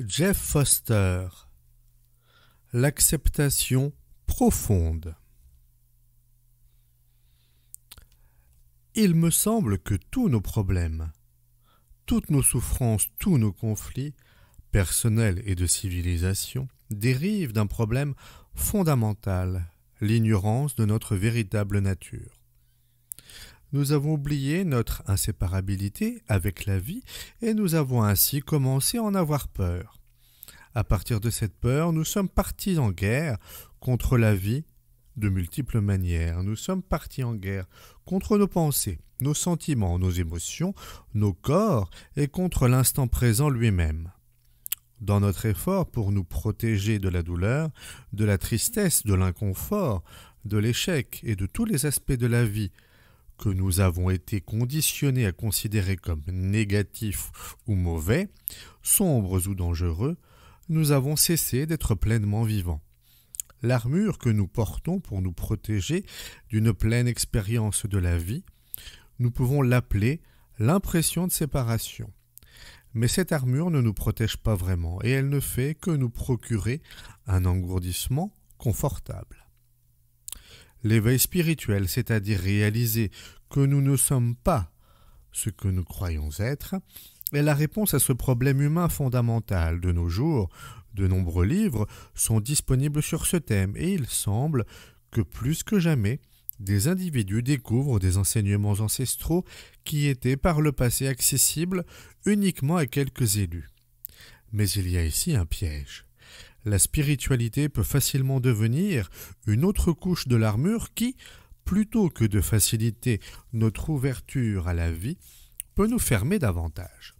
Jeff Foster L'acceptation profonde Il me semble que tous nos problèmes, toutes nos souffrances, tous nos conflits, personnels et de civilisation, dérivent d'un problème fondamental, l'ignorance de notre véritable nature. Nous avons oublié notre inséparabilité avec la vie et nous avons ainsi commencé à en avoir peur. À partir de cette peur, nous sommes partis en guerre contre la vie de multiples manières. Nous sommes partis en guerre contre nos pensées, nos sentiments, nos émotions, nos corps et contre l'instant présent lui-même. Dans notre effort pour nous protéger de la douleur, de la tristesse, de l'inconfort, de l'échec et de tous les aspects de la vie que nous avons été conditionnés à considérer comme négatifs ou mauvais, sombres ou dangereux, nous avons cessé d'être pleinement vivants. L'armure que nous portons pour nous protéger d'une pleine expérience de la vie, nous pouvons l'appeler l'impression de séparation. Mais cette armure ne nous protège pas vraiment et elle ne fait que nous procurer un engourdissement confortable. L'éveil spirituel, c'est-à-dire réaliser que nous ne sommes pas ce que nous croyons être, est la réponse à ce problème humain fondamental de nos jours. De nombreux livres sont disponibles sur ce thème et il semble que plus que jamais, des individus découvrent des enseignements ancestraux qui étaient par le passé accessibles uniquement à quelques élus. Mais il y a ici un piège la spiritualité peut facilement devenir une autre couche de l'armure qui, plutôt que de faciliter notre ouverture à la vie, peut nous fermer davantage.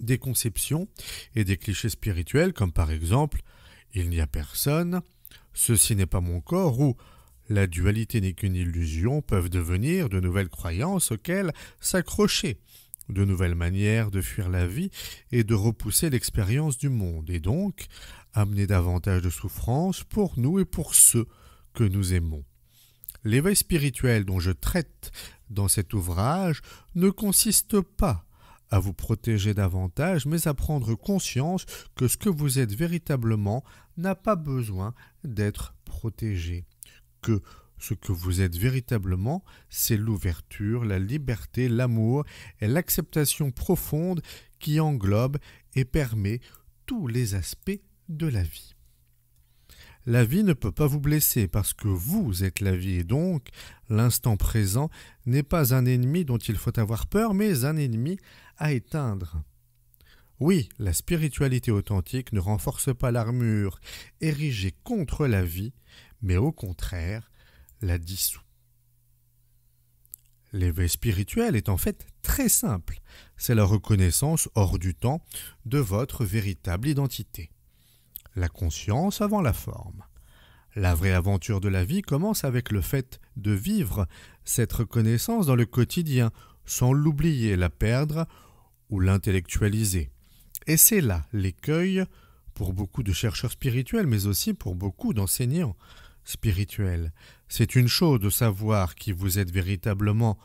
Des conceptions et des clichés spirituels comme par exemple Il n'y a personne, Ceci n'est pas mon corps ou La dualité n'est qu'une illusion peuvent devenir de nouvelles croyances auxquelles s'accrocher, de nouvelles manières de fuir la vie et de repousser l'expérience du monde, et donc amener davantage de souffrance pour nous et pour ceux que nous aimons. L'éveil spirituel dont je traite dans cet ouvrage ne consiste pas à vous protéger davantage, mais à prendre conscience que ce que vous êtes véritablement n'a pas besoin d'être protégé, que ce que vous êtes véritablement, c'est l'ouverture, la liberté, l'amour et l'acceptation profonde qui englobe et permet tous les aspects de la vie. La vie ne peut pas vous blesser parce que vous êtes la vie et donc l'instant présent n'est pas un ennemi dont il faut avoir peur mais un ennemi à éteindre. Oui, la spiritualité authentique ne renforce pas l'armure érigée contre la vie, mais au contraire, la dissout. L'éveil spirituel est en fait très simple, c'est la reconnaissance hors du temps de votre véritable identité la conscience avant la forme. La vraie aventure de la vie commence avec le fait de vivre cette reconnaissance dans le quotidien, sans l'oublier, la perdre ou l'intellectualiser. Et c'est là l'écueil pour beaucoup de chercheurs spirituels, mais aussi pour beaucoup d'enseignants spirituels. C'est une chose de savoir qui vous êtes véritablement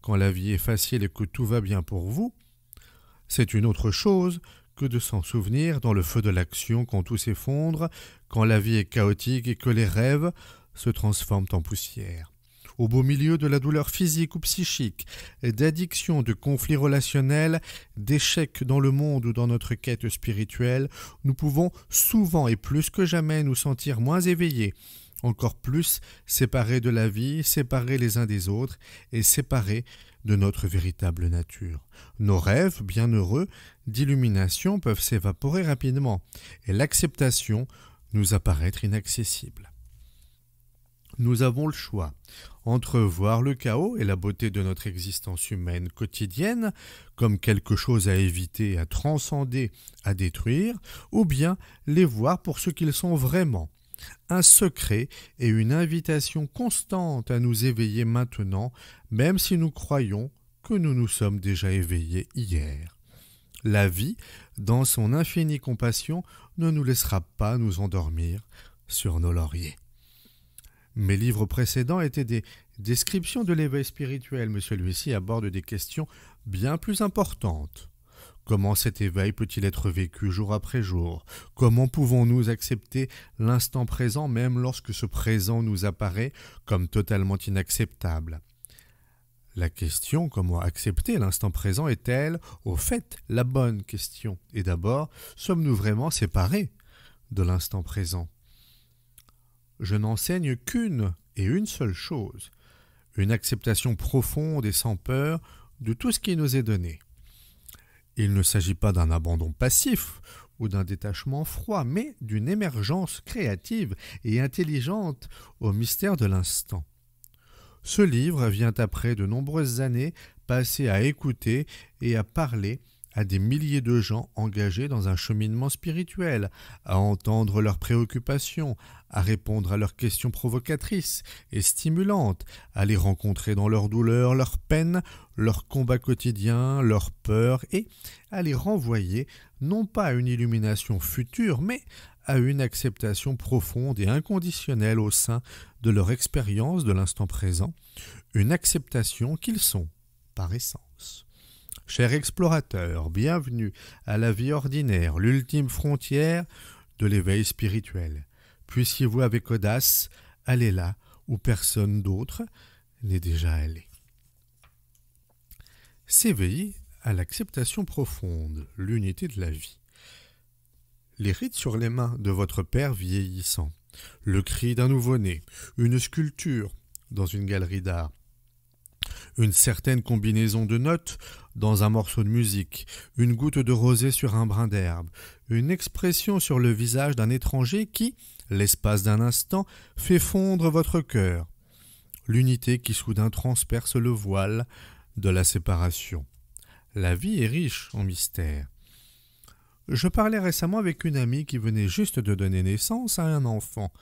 quand la vie est facile et que tout va bien pour vous. C'est une autre chose que de s'en souvenir dans le feu de l'action quand tout s'effondre, quand la vie est chaotique et que les rêves se transforment en poussière. Au beau milieu de la douleur physique ou psychique, d'addiction, de conflits relationnels, d'échecs dans le monde ou dans notre quête spirituelle, nous pouvons souvent et plus que jamais nous sentir moins éveillés, encore plus séparés de la vie, séparés les uns des autres et séparés de notre véritable nature. Nos rêves bienheureux d'illumination peuvent s'évaporer rapidement et l'acceptation nous apparaître inaccessible. Nous avons le choix entre voir le chaos et la beauté de notre existence humaine quotidienne comme quelque chose à éviter, à transcender, à détruire, ou bien les voir pour ce qu'ils sont vraiment, un secret et une invitation constante à nous éveiller maintenant, même si nous croyons que nous nous sommes déjà éveillés hier. La vie, dans son infinie compassion, ne nous laissera pas nous endormir sur nos lauriers. Mes livres précédents étaient des descriptions de l'éveil spirituel, mais celui-ci aborde des questions bien plus importantes. Comment cet éveil peut-il être vécu jour après jour Comment pouvons-nous accepter l'instant présent même lorsque ce présent nous apparaît comme totalement inacceptable la question comment accepter l'instant présent est-elle au fait la bonne question Et d'abord, sommes-nous vraiment séparés de l'instant présent Je n'enseigne qu'une et une seule chose, une acceptation profonde et sans peur de tout ce qui nous est donné. Il ne s'agit pas d'un abandon passif ou d'un détachement froid, mais d'une émergence créative et intelligente au mystère de l'instant. Ce livre vient après de nombreuses années passées à écouter et à parler à des milliers de gens engagés dans un cheminement spirituel, à entendre leurs préoccupations, à répondre à leurs questions provocatrices et stimulantes, à les rencontrer dans leurs douleurs, leurs peines, leurs combats quotidiens, leurs peurs, et à les renvoyer non pas à une illumination future, mais à une acceptation profonde et inconditionnelle au sein de leur expérience de l'instant présent, une acceptation qu'ils sont par essence. Cher explorateur, bienvenue à la vie ordinaire, l'ultime frontière de l'éveil spirituel. Puissiez-vous avec audace aller là où personne d'autre n'est déjà allé. S'éveiller à l'acceptation profonde, l'unité de la vie. Les rites sur les mains de votre père vieillissant, le cri d'un nouveau-né, une sculpture dans une galerie d'art, une certaine combinaison de notes dans un morceau de musique, une goutte de rosée sur un brin d'herbe, une expression sur le visage d'un étranger qui, l'espace d'un instant, fait fondre votre cœur, l'unité qui soudain transperce le voile de la séparation. La vie est riche en mystères. Je parlais récemment avec une amie qui venait juste de donner naissance à un enfant.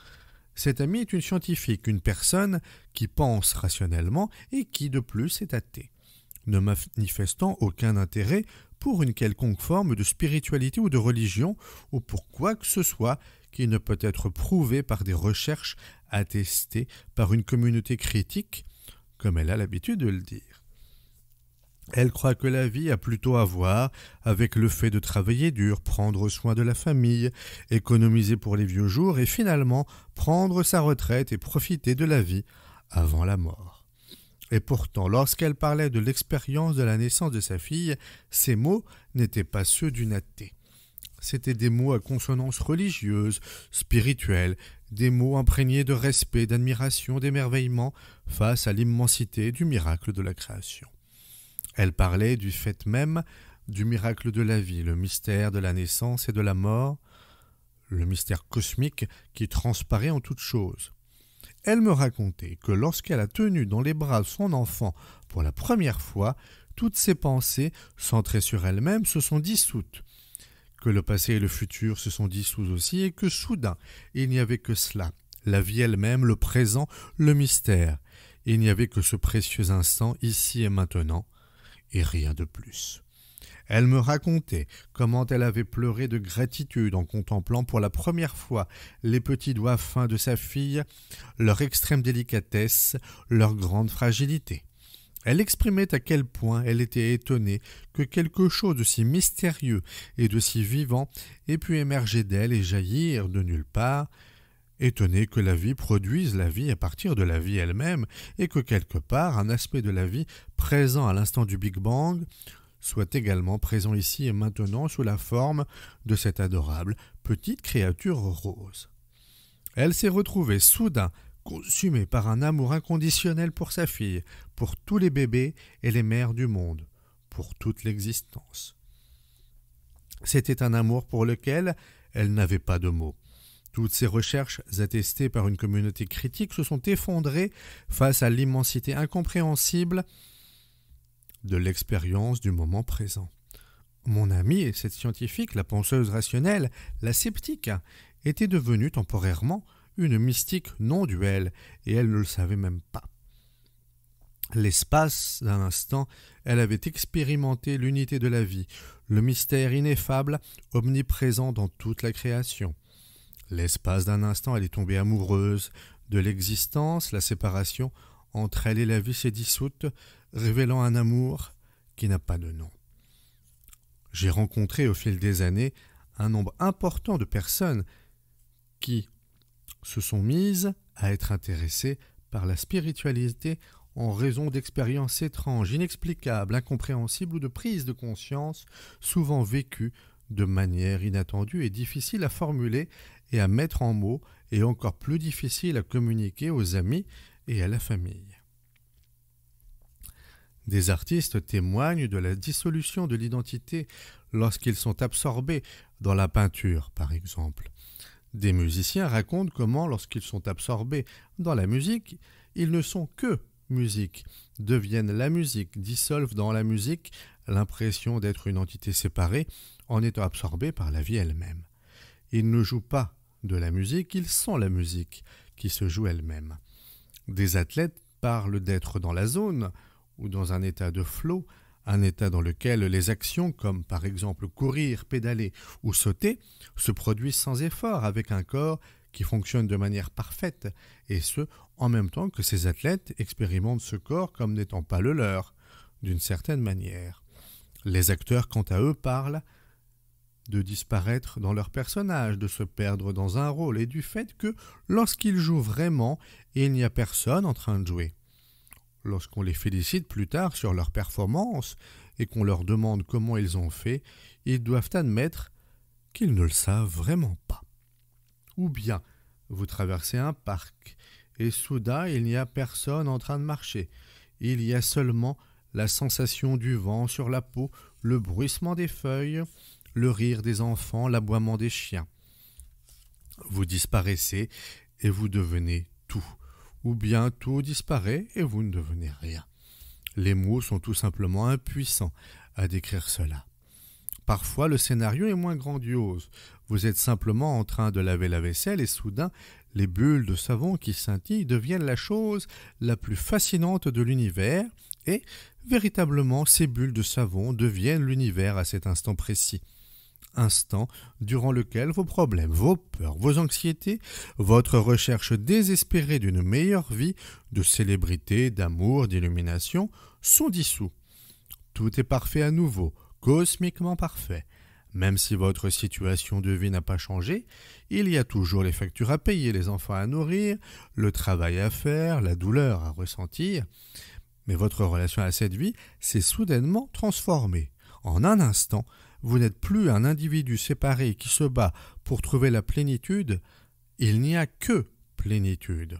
Cette amie est une scientifique, une personne qui pense rationnellement et qui de plus est athée ne manifestant aucun intérêt pour une quelconque forme de spiritualité ou de religion, ou pour quoi que ce soit qui ne peut être prouvé par des recherches attestées par une communauté critique, comme elle a l'habitude de le dire. Elle croit que la vie a plutôt à voir avec le fait de travailler dur, prendre soin de la famille, économiser pour les vieux jours et finalement prendre sa retraite et profiter de la vie avant la mort. Et pourtant, lorsqu'elle parlait de l'expérience de la naissance de sa fille, ces mots n'étaient pas ceux d'une athée. C'étaient des mots à consonance religieuse, spirituelle, des mots imprégnés de respect, d'admiration, d'émerveillement face à l'immensité du miracle de la création. Elle parlait du fait même du miracle de la vie, le mystère de la naissance et de la mort, le mystère cosmique qui transparaît en toutes choses. Elle me racontait que lorsqu'elle a tenu dans les bras son enfant pour la première fois, toutes ses pensées, centrées sur elle-même, se sont dissoutes, que le passé et le futur se sont dissous aussi, et que soudain, il n'y avait que cela, la vie elle-même, le présent, le mystère. Il n'y avait que ce précieux instant, ici et maintenant, et rien de plus. Elle me racontait comment elle avait pleuré de gratitude en contemplant pour la première fois les petits doigts fins de sa fille, leur extrême délicatesse, leur grande fragilité. Elle exprimait à quel point elle était étonnée que quelque chose de si mystérieux et de si vivant ait pu émerger d'elle et jaillir de nulle part, étonnée que la vie produise la vie à partir de la vie elle-même, et que quelque part un aspect de la vie présent à l'instant du Big Bang soit également présent ici et maintenant sous la forme de cette adorable petite créature rose. Elle s'est retrouvée soudain consumée par un amour inconditionnel pour sa fille, pour tous les bébés et les mères du monde, pour toute l'existence. C'était un amour pour lequel elle n'avait pas de mots. Toutes ses recherches attestées par une communauté critique se sont effondrées face à l'immensité incompréhensible de l'expérience du moment présent. Mon amie, cette scientifique, la penseuse rationnelle, la sceptique, était devenue temporairement une mystique non duelle, et elle ne le savait même pas. L'espace d'un instant, elle avait expérimenté l'unité de la vie, le mystère ineffable, omniprésent dans toute la création. L'espace d'un instant, elle est tombée amoureuse de l'existence, la séparation entre elle et la vie s'est dissoute, révélant un amour qui n'a pas de nom. J'ai rencontré au fil des années un nombre important de personnes qui se sont mises à être intéressées par la spiritualité en raison d'expériences étranges, inexplicables, incompréhensibles ou de prises de conscience souvent vécues de manière inattendue et difficile à formuler et à mettre en mots et encore plus difficile à communiquer aux amis et à la famille. Des artistes témoignent de la dissolution de l'identité lorsqu'ils sont absorbés dans la peinture, par exemple. Des musiciens racontent comment, lorsqu'ils sont absorbés dans la musique, ils ne sont que musique, deviennent la musique, dissolvent dans la musique l'impression d'être une entité séparée en étant absorbés par la vie elle-même. Ils ne jouent pas de la musique, ils sont la musique qui se joue elle-même. Des athlètes parlent d'être dans la zone, ou dans un état de flot, un état dans lequel les actions comme par exemple courir, pédaler ou sauter se produisent sans effort avec un corps qui fonctionne de manière parfaite, et ce, en même temps que ces athlètes expérimentent ce corps comme n'étant pas le leur, d'une certaine manière. Les acteurs, quant à eux, parlent de disparaître dans leur personnage, de se perdre dans un rôle, et du fait que, lorsqu'ils jouent vraiment, il n'y a personne en train de jouer lorsqu'on les félicite plus tard sur leur performance et qu'on leur demande comment ils ont fait, ils doivent admettre qu'ils ne le savent vraiment pas. Ou bien, vous traversez un parc et soudain il n'y a personne en train de marcher. Il y a seulement la sensation du vent sur la peau, le bruissement des feuilles, le rire des enfants, l'aboiement des chiens. Vous disparaissez et vous devenez tout ou bien tout disparaît et vous ne devenez rien. Les mots sont tout simplement impuissants à décrire cela. Parfois, le scénario est moins grandiose. Vous êtes simplement en train de laver la vaisselle et soudain, les bulles de savon qui scintillent deviennent la chose la plus fascinante de l'univers et, véritablement, ces bulles de savon deviennent l'univers à cet instant précis instant durant lequel vos problèmes, vos peurs, vos anxiétés, votre recherche désespérée d'une meilleure vie, de célébrité, d'amour, d'illumination, sont dissous. Tout est parfait à nouveau, cosmiquement parfait. Même si votre situation de vie n'a pas changé, il y a toujours les factures à payer, les enfants à nourrir, le travail à faire, la douleur à ressentir. Mais votre relation à cette vie s'est soudainement transformée. En un instant, vous n'êtes plus un individu séparé qui se bat pour trouver la plénitude, il n'y a que plénitude.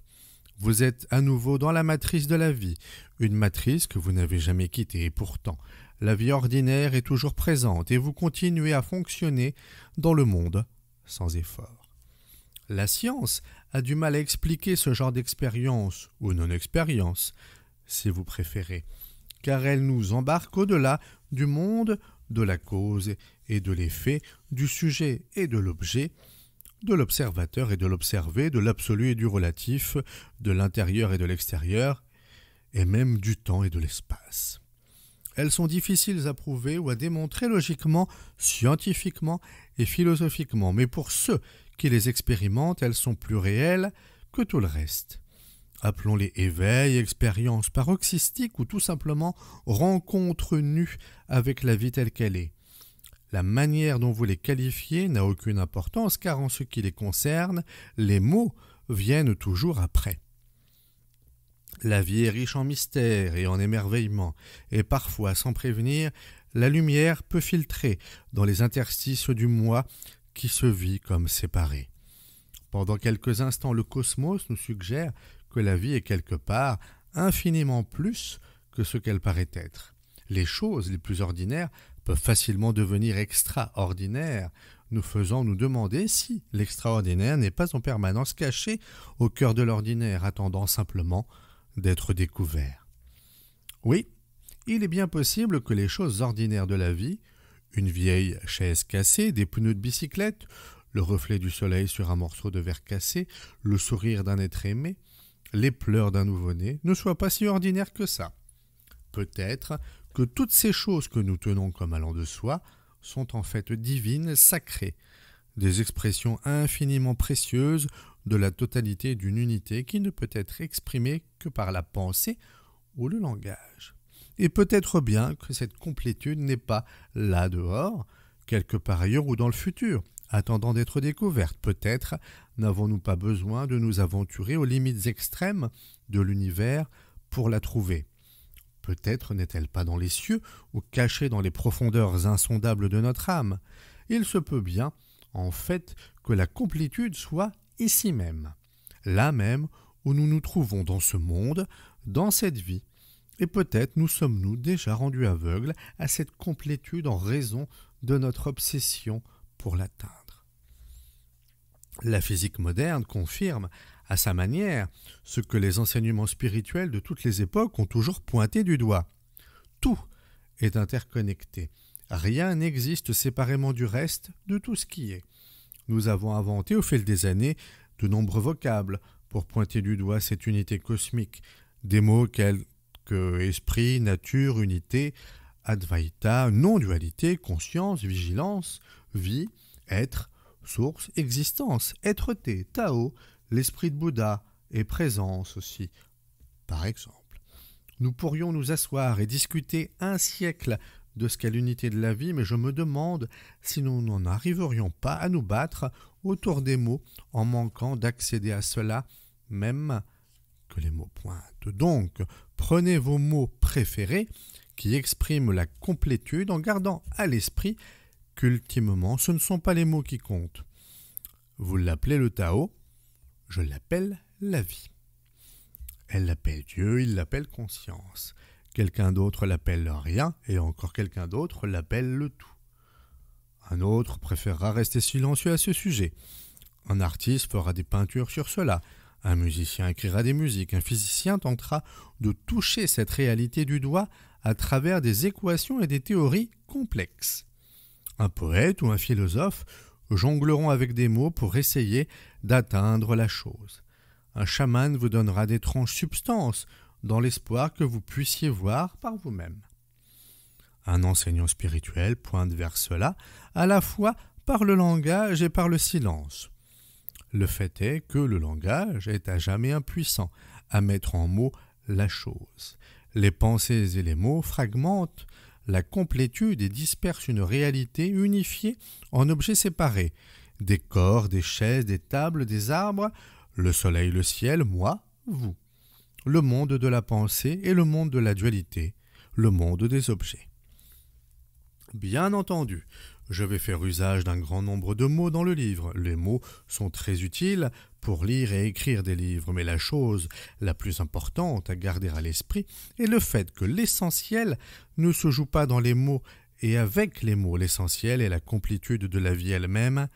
Vous êtes à nouveau dans la matrice de la vie, une matrice que vous n'avez jamais quittée et pourtant la vie ordinaire est toujours présente et vous continuez à fonctionner dans le monde sans effort. La science a du mal à expliquer ce genre d'expérience ou non-expérience, si vous préférez, car elle nous embarque au-delà du monde de la cause et de l'effet, du sujet et de l'objet, de l'observateur et de l'observé, de l'absolu et du relatif, de l'intérieur et de l'extérieur, et même du temps et de l'espace. Elles sont difficiles à prouver ou à démontrer logiquement, scientifiquement et philosophiquement, mais pour ceux qui les expérimentent, elles sont plus réelles que tout le reste appelons-les éveils, expériences paroxystiques ou tout simplement rencontres nues avec la vie telle qu'elle est. La manière dont vous les qualifiez n'a aucune importance car en ce qui les concerne, les mots viennent toujours après. La vie est riche en mystères et en émerveillements, et parfois, sans prévenir, la lumière peut filtrer dans les interstices du moi qui se vit comme séparé. Pendant quelques instants, le cosmos nous suggère que la vie est quelque part infiniment plus que ce qu'elle paraît être. Les choses les plus ordinaires peuvent facilement devenir extraordinaires, nous faisant nous demander si l'extraordinaire n'est pas en permanence caché au cœur de l'ordinaire, attendant simplement d'être découvert. Oui, il est bien possible que les choses ordinaires de la vie, une vieille chaise cassée, des pneus de bicyclette, le reflet du soleil sur un morceau de verre cassé, le sourire d'un être aimé, les pleurs d'un nouveau-né ne soient pas si ordinaires que ça. Peut-être que toutes ces choses que nous tenons comme allant de soi sont en fait divines, sacrées, des expressions infiniment précieuses de la totalité d'une unité qui ne peut être exprimée que par la pensée ou le langage. Et peut-être bien que cette complétude n'est pas là dehors, quelque part ailleurs ou dans le futur, attendant d'être découverte, Peut-être n'avons-nous pas besoin de nous aventurer aux limites extrêmes de l'univers pour la trouver. Peut-être n'est-elle pas dans les cieux ou cachée dans les profondeurs insondables de notre âme. Il se peut bien, en fait, que la complétude soit ici même, là même où nous nous trouvons dans ce monde, dans cette vie. Et peut-être nous sommes-nous déjà rendus aveugles à cette complétude en raison de notre obsession pour l'atteindre. La physique moderne confirme, à sa manière, ce que les enseignements spirituels de toutes les époques ont toujours pointé du doigt. Tout est interconnecté. Rien n'existe séparément du reste de tout ce qui est. Nous avons inventé au fil des années de nombreux vocables pour pointer du doigt cette unité cosmique, des mots tels que esprit, nature, unité, advaita, non-dualité, conscience, vigilance, vie, être, source, existence, être-té, Tao, l'esprit de Bouddha et présence aussi, par exemple. Nous pourrions nous asseoir et discuter un siècle de ce qu'est l'unité de la vie, mais je me demande si nous n'en arriverions pas à nous battre autour des mots en manquant d'accéder à cela, même que les mots pointent. Donc, prenez vos mots préférés qui expriment la complétude en gardant à l'esprit qu'ultimement, ce ne sont pas les mots qui comptent. Vous l'appelez le Tao, je l'appelle la vie. Elle l'appelle Dieu, il l'appelle conscience. Quelqu'un d'autre l'appelle rien, et encore quelqu'un d'autre l'appelle le tout. Un autre préférera rester silencieux à ce sujet. Un artiste fera des peintures sur cela, un musicien écrira des musiques, un physicien tentera de toucher cette réalité du doigt à travers des équations et des théories complexes. Un poète ou un philosophe jongleront avec des mots pour essayer d'atteindre la chose. Un chaman vous donnera d'étranges substances dans l'espoir que vous puissiez voir par vous-même. Un enseignant spirituel pointe vers cela à la fois par le langage et par le silence. Le fait est que le langage est à jamais impuissant à mettre en mots la chose. Les pensées et les mots fragmentent la complétude et disperse une réalité unifiée en objets séparés. Des corps, des chaises, des tables, des arbres, le soleil, le ciel, moi, vous. Le monde de la pensée et le monde de la dualité, le monde des objets. Bien entendu, je vais faire usage d'un grand nombre de mots dans le livre. Les mots sont très utiles pour lire et écrire des livres, mais la chose la plus importante à garder à l'esprit est le fait que l'essentiel ne se joue pas dans les mots et avec les mots. L'essentiel est la complétude de la vie elle-même,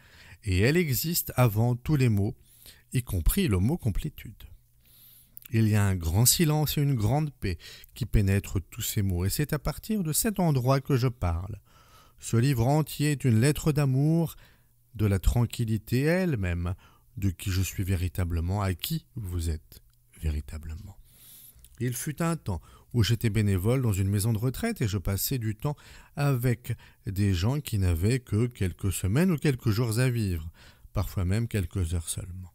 et elle existe avant tous les mots, y compris le mot complétude. Il y a un grand silence et une grande paix qui pénètrent tous ces mots, et c'est à partir de cet endroit que je parle. Ce livre entier est une lettre d'amour, de la tranquillité elle-même, de qui je suis véritablement, à qui vous êtes véritablement. Il fut un temps où j'étais bénévole dans une maison de retraite et je passais du temps avec des gens qui n'avaient que quelques semaines ou quelques jours à vivre, parfois même quelques heures seulement.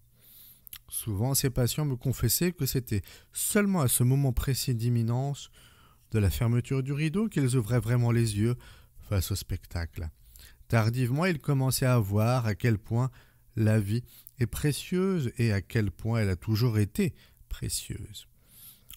Souvent, ces patients me confessaient que c'était seulement à ce moment précis d'imminence de la fermeture du rideau qu'ils ouvraient vraiment les yeux face au spectacle. Tardivement, ils commençaient à voir à quel point la vie précieuse et à quel point elle a toujours été précieuse.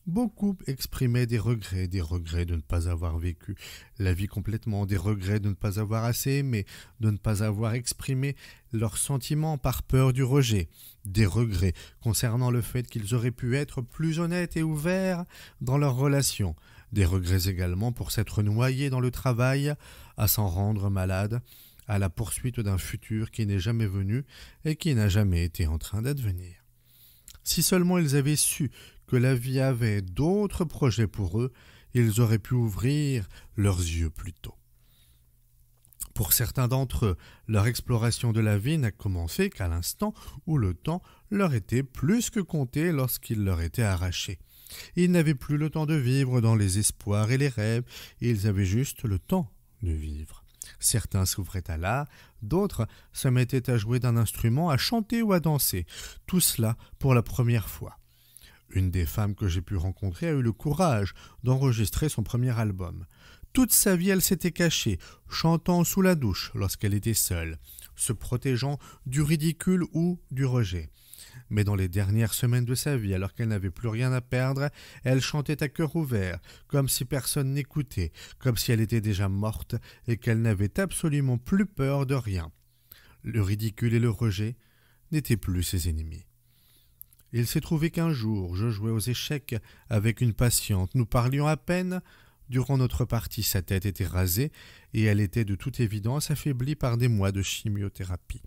Beaucoup exprimaient des regrets, des regrets de ne pas avoir vécu la vie complètement, des regrets de ne pas avoir assez mais de ne pas avoir exprimé leurs sentiments par peur du rejet, des regrets concernant le fait qu'ils auraient pu être plus honnêtes et ouverts dans leurs relations, des regrets également pour s'être noyés dans le travail, à s'en rendre malade, à la poursuite d'un futur qui n'est jamais venu et qui n'a jamais été en train d'advenir. Si seulement ils avaient su que la vie avait d'autres projets pour eux, ils auraient pu ouvrir leurs yeux plus tôt. Pour certains d'entre eux, leur exploration de la vie n'a commencé qu'à l'instant où le temps leur était plus que compté lorsqu'il leur était arraché. Ils n'avaient plus le temps de vivre dans les espoirs et les rêves, ils avaient juste le temps de vivre. Certains s'ouvraient à l'art, d'autres se mettaient à jouer d'un instrument, à chanter ou à danser, tout cela pour la première fois. Une des femmes que j'ai pu rencontrer a eu le courage d'enregistrer son premier album. Toute sa vie, elle s'était cachée, chantant sous la douche lorsqu'elle était seule, se protégeant du ridicule ou du rejet. Mais dans les dernières semaines de sa vie, alors qu'elle n'avait plus rien à perdre, elle chantait à cœur ouvert, comme si personne n'écoutait, comme si elle était déjà morte et qu'elle n'avait absolument plus peur de rien. Le ridicule et le rejet n'étaient plus ses ennemis. Il s'est trouvé qu'un jour, je jouais aux échecs avec une patiente. Nous parlions à peine, Durant notre partie, sa tête était rasée et elle était de toute évidence affaiblie par des mois de chimiothérapie.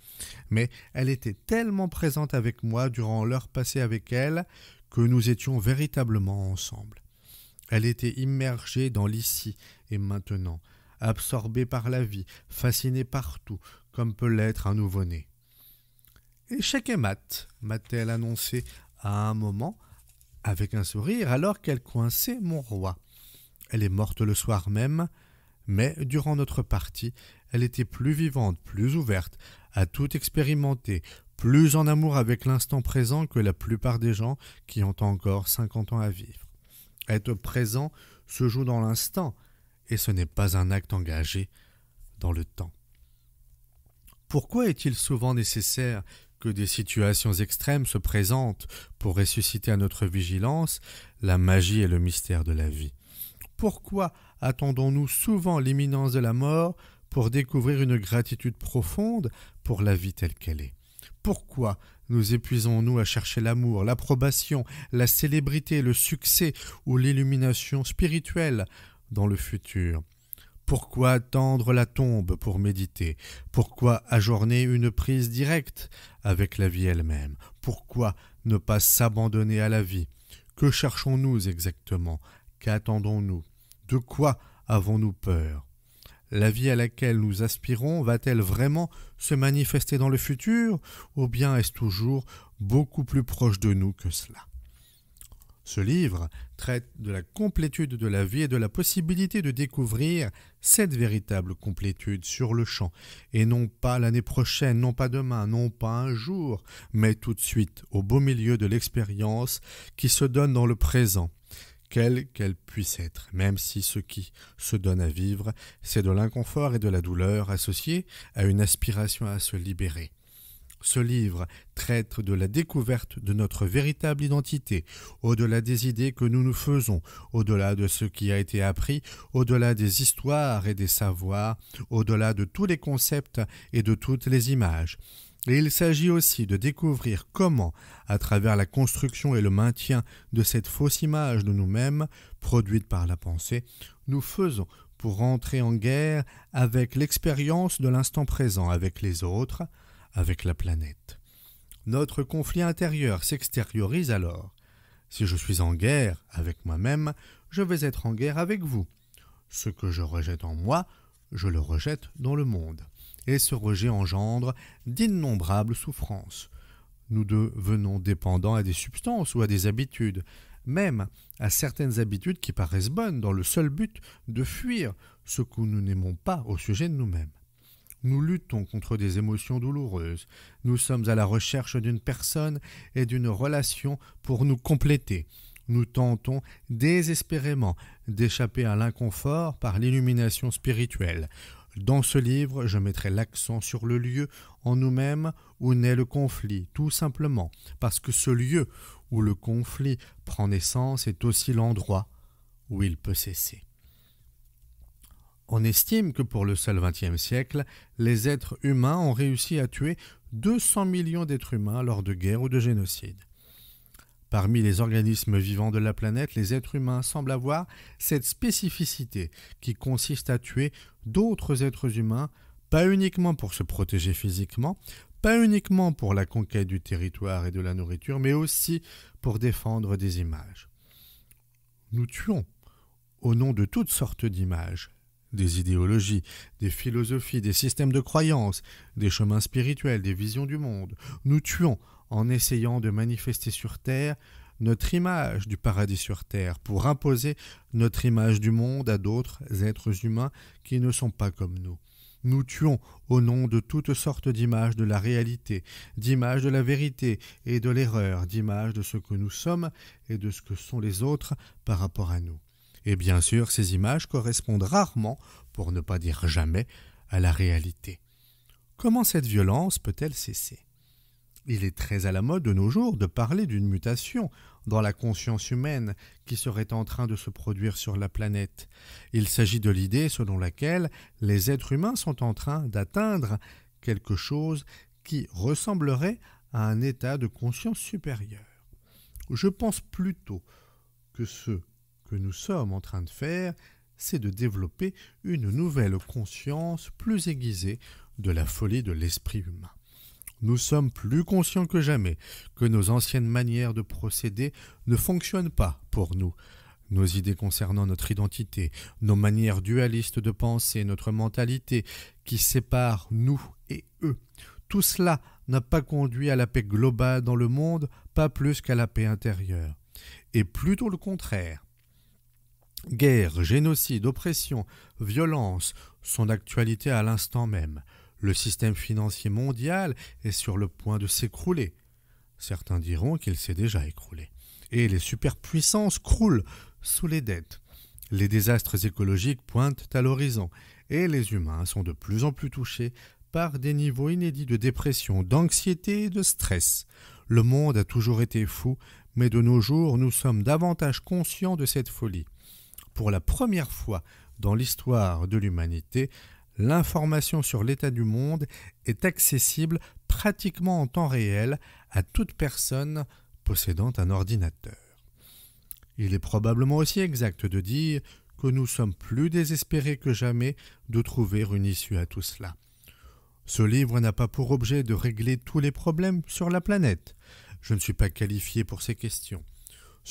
Mais elle était tellement présente avec moi durant l'heure passée avec elle que nous étions véritablement ensemble. Elle était immergée dans l'ici et maintenant, absorbée par la vie, fascinée partout, comme peut l'être un nouveau-né. Échec et mat, m'a-t-elle annoncé à un moment, avec un sourire, alors qu'elle coinçait mon roi. Elle est morte le soir même, mais durant notre partie, elle était plus vivante, plus ouverte, à tout expérimenter, plus en amour avec l'instant présent que la plupart des gens qui ont encore 50 ans à vivre. Être présent se joue dans l'instant, et ce n'est pas un acte engagé dans le temps. Pourquoi est-il souvent nécessaire que des situations extrêmes se présentent pour ressusciter à notre vigilance la magie et le mystère de la vie pourquoi attendons-nous souvent l'imminence de la mort pour découvrir une gratitude profonde pour la vie telle qu'elle est Pourquoi nous épuisons-nous à chercher l'amour, l'approbation, la célébrité, le succès ou l'illumination spirituelle dans le futur pourquoi attendre la tombe pour méditer Pourquoi ajourner une prise directe avec la vie elle-même Pourquoi ne pas s'abandonner à la vie Que cherchons-nous exactement Qu'attendons-nous de quoi avons-nous peur La vie à laquelle nous aspirons va-t-elle vraiment se manifester dans le futur ou bien est-ce toujours beaucoup plus proche de nous que cela ce livre traite de la complétude de la vie et de la possibilité de découvrir cette véritable complétude sur le champ, et non pas l'année prochaine, non pas demain, non pas un jour, mais tout de suite, au beau milieu de l'expérience qui se donne dans le présent, quelle qu'elle puisse être, même si ce qui se donne à vivre, c'est de l'inconfort et de la douleur associés à une aspiration à se libérer. Ce livre traite de la découverte de notre véritable identité, au-delà des idées que nous nous faisons, au-delà de ce qui a été appris, au-delà des histoires et des savoirs, au-delà de tous les concepts et de toutes les images il s'agit aussi de découvrir comment, à travers la construction et le maintien de cette fausse image de nous-mêmes, produite par la pensée, nous faisons pour entrer en guerre avec l'expérience de l'instant présent, avec les autres, avec la planète. Notre conflit intérieur s'extériorise alors. Si je suis en guerre avec moi-même, je vais être en guerre avec vous. Ce que je rejette en moi, je le rejette dans le monde et ce rejet engendre d'innombrables souffrances. Nous devenons dépendants à des substances ou à des habitudes, même à certaines habitudes qui paraissent bonnes dans le seul but de fuir ce que nous n'aimons pas au sujet de nous-mêmes. Nous luttons contre des émotions douloureuses, nous sommes à la recherche d'une personne et d'une relation pour nous compléter, nous tentons désespérément d'échapper à l'inconfort par l'illumination spirituelle. Dans ce livre, je mettrai l'accent sur le lieu en nous-mêmes où naît le conflit, tout simplement, parce que ce lieu où le conflit prend naissance est aussi l'endroit où il peut cesser. On estime que pour le seul XXe siècle, les êtres humains ont réussi à tuer 200 millions d'êtres humains lors de guerres ou de génocides. Parmi les organismes vivants de la planète, les êtres humains semblent avoir cette spécificité qui consiste à tuer d'autres êtres humains, pas uniquement pour se protéger physiquement, pas uniquement pour la conquête du territoire et de la nourriture, mais aussi pour défendre des images. Nous tuons au nom de toutes sortes d'images, des idéologies, des philosophies, des systèmes de croyances, des chemins spirituels, des visions du monde. Nous tuons en essayant de manifester sur Terre notre image du paradis sur Terre, pour imposer notre image du monde à d'autres êtres humains qui ne sont pas comme nous. Nous tuons au nom de toutes sortes d'images de la réalité, d'images de la vérité et de l'erreur, d'images de ce que nous sommes et de ce que sont les autres par rapport à nous. Et bien sûr, ces images correspondent rarement, pour ne pas dire jamais, à la réalité. Comment cette violence peut-elle cesser il est très à la mode de nos jours de parler d'une mutation dans la conscience humaine qui serait en train de se produire sur la planète. Il s'agit de l'idée selon laquelle les êtres humains sont en train d'atteindre quelque chose qui ressemblerait à un état de conscience supérieure. Je pense plutôt que ce que nous sommes en train de faire, c'est de développer une nouvelle conscience plus aiguisée de la folie de l'esprit humain. Nous sommes plus conscients que jamais que nos anciennes manières de procéder ne fonctionnent pas pour nous. Nos idées concernant notre identité, nos manières dualistes de penser, notre mentalité qui sépare nous et eux, tout cela n'a pas conduit à la paix globale dans le monde, pas plus qu'à la paix intérieure. Et plutôt le contraire. Guerre, génocide, oppression, violence sont d'actualité à l'instant même. Le système financier mondial est sur le point de s'écrouler. Certains diront qu'il s'est déjà écroulé. Et les superpuissances croulent sous les dettes. Les désastres écologiques pointent à l'horizon et les humains sont de plus en plus touchés par des niveaux inédits de dépression, d'anxiété et de stress. Le monde a toujours été fou, mais de nos jours nous sommes davantage conscients de cette folie. Pour la première fois dans l'histoire de l'humanité, l'information sur l'état du monde est accessible pratiquement en temps réel à toute personne possédant un ordinateur. Il est probablement aussi exact de dire que nous sommes plus désespérés que jamais de trouver une issue à tout cela. Ce livre n'a pas pour objet de régler tous les problèmes sur la planète. Je ne suis pas qualifié pour ces questions.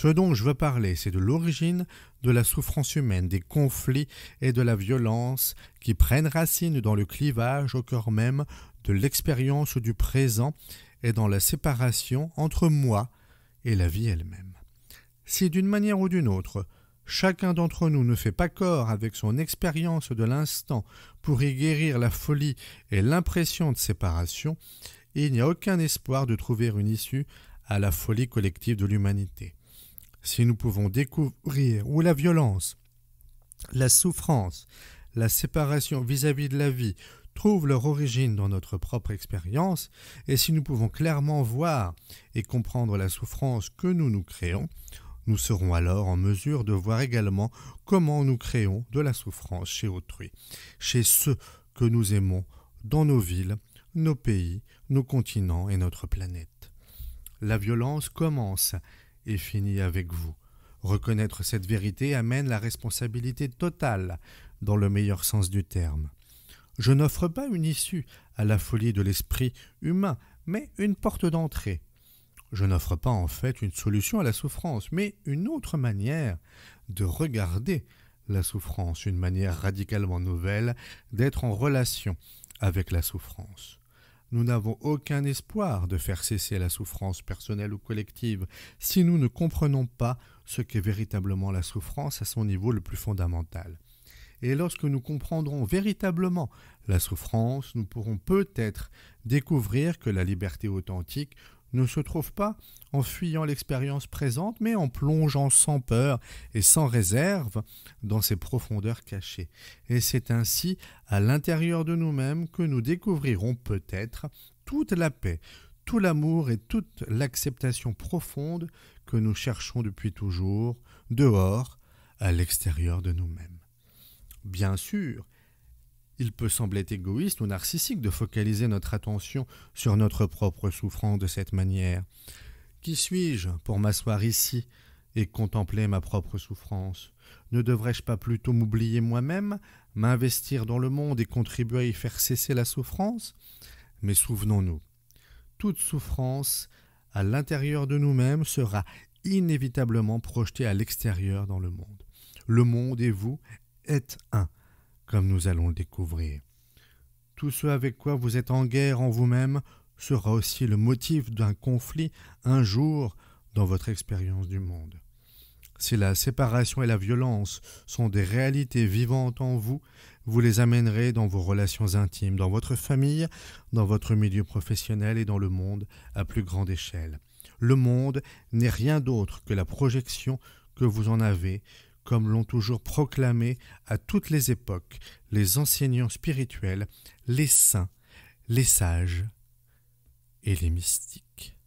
Ce dont je veux parler, c'est de l'origine de la souffrance humaine, des conflits et de la violence qui prennent racine dans le clivage au cœur même de l'expérience du présent et dans la séparation entre moi et la vie elle-même. Si d'une manière ou d'une autre, chacun d'entre nous ne fait pas corps avec son expérience de l'instant pour y guérir la folie et l'impression de séparation, il n'y a aucun espoir de trouver une issue à la folie collective de l'humanité. Si nous pouvons découvrir où la violence, la souffrance, la séparation vis-à-vis de la vie trouvent leur origine dans notre propre expérience, et si nous pouvons clairement voir et comprendre la souffrance que nous nous créons, nous serons alors en mesure de voir également comment nous créons de la souffrance chez autrui, chez ceux que nous aimons dans nos villes, nos pays, nos continents et notre planète. La violence commence fini avec vous. Reconnaître cette vérité amène la responsabilité totale, dans le meilleur sens du terme. Je n'offre pas une issue à la folie de l'esprit humain, mais une porte d'entrée. Je n'offre pas en fait une solution à la souffrance, mais une autre manière de regarder la souffrance, une manière radicalement nouvelle d'être en relation avec la souffrance. Nous n'avons aucun espoir de faire cesser la souffrance personnelle ou collective si nous ne comprenons pas ce qu'est véritablement la souffrance à son niveau le plus fondamental. Et lorsque nous comprendrons véritablement la souffrance, nous pourrons peut-être découvrir que la liberté authentique ne se trouve pas en fuyant l'expérience présente, mais en plongeant sans peur et sans réserve dans ses profondeurs cachées. Et c'est ainsi à l'intérieur de nous-mêmes que nous découvrirons peut-être toute la paix, tout l'amour et toute l'acceptation profonde que nous cherchons depuis toujours, dehors, à l'extérieur de nous-mêmes. Bien sûr, il peut sembler égoïste ou narcissique de focaliser notre attention sur notre propre souffrance de cette manière. Qui suis-je pour m'asseoir ici et contempler ma propre souffrance Ne devrais-je pas plutôt m'oublier moi-même, m'investir dans le monde et contribuer à y faire cesser la souffrance Mais souvenons-nous, toute souffrance à l'intérieur de nous-mêmes sera inévitablement projetée à l'extérieur dans le monde. Le monde et vous êtes un comme nous allons le découvrir. Tout ce avec quoi vous êtes en guerre en vous-même sera aussi le motif d'un conflit un jour dans votre expérience du monde. Si la séparation et la violence sont des réalités vivantes en vous, vous les amènerez dans vos relations intimes, dans votre famille, dans votre milieu professionnel et dans le monde à plus grande échelle. Le monde n'est rien d'autre que la projection que vous en avez comme l'ont toujours proclamé à toutes les époques les enseignants spirituels, les saints, les sages et les mystiques.